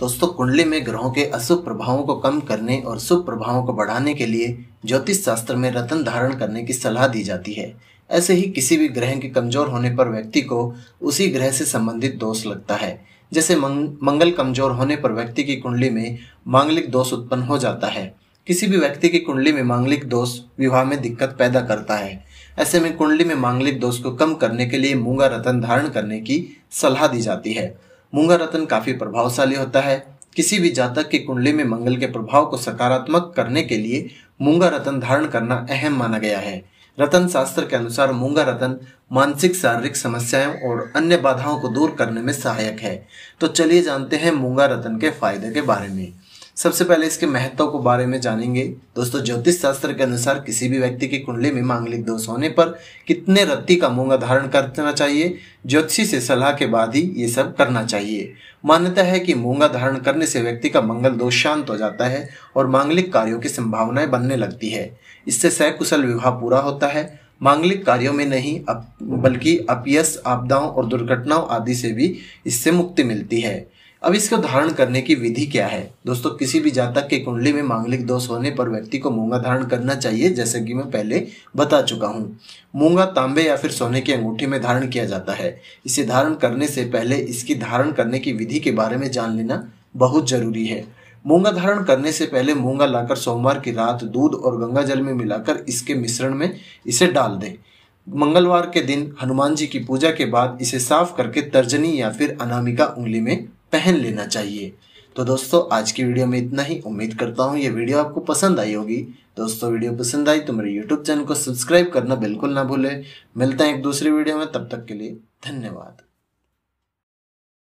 दोस्तों कुंडली में ग्रहों के अशुभ प्रभावों को कम करने और शुभ प्रभावों को बढ़ाने के लिए ज्योतिष शास्त्र में रतन धारण करने की सलाह दी जाती है ऐसे ही किसी भी ग्रह के कमजोर होने पर व्यक्ति को उसी ग्रह से संबंधित दोष लगता है जैसे मंग, मंगल कमजोर होने पर व्यक्ति की कुंडली में मांगलिक दोष उत्पन्न हो जाता है किसी भी व्यक्ति की कुंडली में मांगलिक दोष विवाह में दिक्कत पैदा करता है ऐसे में कुंडली में मांगलिक दोष को कम करने के लिए मूंगा रतन धारण करने की सलाह दी जाती है मूंगा रतन काफी प्रभावशाली होता है किसी भी जातक की कुंडली में मंगल के प्रभाव को सकारात्मक करने के लिए मूंगा रतन धारण करना अहम माना गया है रतन शास्त्र के अनुसार मूंगा रतन मानसिक शारीरिक समस्याएं और अन्य बाधाओं को दूर करने में सहायक है तो चलिए जानते हैं मूंगा रतन के फायदे के बारे में सबसे पहले इसके महत्व को बारे में जानेंगे दोस्तों ज्योतिष शास्त्र के अनुसार किसी भी व्यक्ति की कुंडली में मांगलिक दोष होने पर कितने रत्ती का मूंगा धारण करना चाहिए ज्योतिषी से सलाह के बाद ही ये सब करना चाहिए मान्यता है कि मूंगा धारण करने से व्यक्ति का मंगल दोष शांत हो जाता है और मांगलिक कार्यों की संभावनाएं बनने लगती है इससे सहकुशल विवाह पूरा होता है मांगलिक कार्यों में नहीं अप, बल्कि अपयस आपदाओं और दुर्घटनाओं आदि से भी इससे मुक्ति मिलती है अब इसको धारण करने की विधि क्या है दोस्तों किसी भी जातक के कुंडली में मांगलिक दोष होने पर व्यक्ति को मूंगा धारण करना चाहिए जैसे कि मैं पहले बता चुका हूँ मूंगा तांबे या फिर सोने की अंगूठी में धारण किया जाता है इसे धारण करने से पहले इसकी धारण करने की विधि के बारे में जान लेना बहुत जरूरी है मूंगा धारण करने से पहले मूंगा लाकर सोमवार की रात दूध और गंगा जल में मिलाकर इसके मिश्रण में इसे डाल दें मंगलवार के दिन हनुमान जी की पूजा के बाद इसे साफ करके तर्जनी या फिर अनामिका उंगली में पहन लेना चाहिए तो दोस्तों आज की वीडियो में इतना ही उम्मीद करता हूँ ये वीडियो आपको पसंद आई होगी दोस्तों वीडियो पसंद आई तो मेरे यूट्यूब चैनल को सब्सक्राइब करना बिल्कुल ना भूले मिलते हैं एक दूसरी वीडियो में तब तक के लिए धन्यवाद